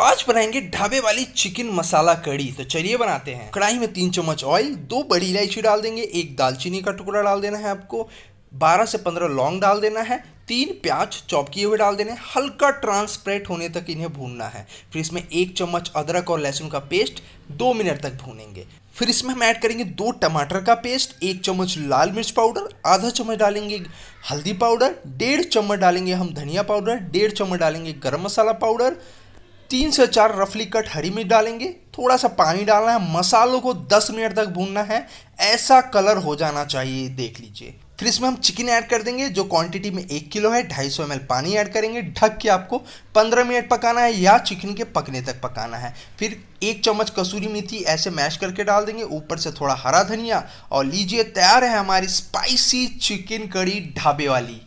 आज बनाएंगे ढाबे वाली चिकन मसाला कड़ी तो चलिए बनाते हैं कढ़ाई में तीन चम्मच ऑयल दो बड़ी इलायची डाल देंगे एक दालचीनी का टुकड़ा डाल देना है आपको 12 से 15 लौंग डाल देना है तीन प्याज चॉप किए हुए डाल देने हल्का ट्रांसपरेंट होने तक इन्हें भूनना है फिर इसमें एक चम्मच अदरक और लहसुन का पेस्ट दो मिनट तक भूनेंगे फिर इसमें हम ऐड करेंगे दो टमाटर का पेस्ट एक चम्मच लाल मिर्च पाउडर आधा चम्मच डालेंगे हल्दी पाउडर डेढ़ चम्मच डालेंगे हम धनिया पाउडर डेढ़ चम्मच डालेंगे गर्म मसाला पाउडर तीन से चार रफली कट हरी मिर्च डालेंगे थोड़ा सा पानी डालना है मसालों को 10 मिनट तक भूनना है ऐसा कलर हो जाना चाहिए देख लीजिए फिर इसमें हम चिकन ऐड कर देंगे जो क्वांटिटी में एक किलो है ढाई सौ पानी ऐड करेंगे ढक के आपको 15 मिनट पकाना है या चिकन के पकने तक पकाना है फिर एक चम्मच कसूरी मेथी ऐसे मैश करके डाल देंगे ऊपर से थोड़ा हरा धनिया और लीजिए तैयार है हमारी स्पाइसी चिकन कड़ी ढाबे वाली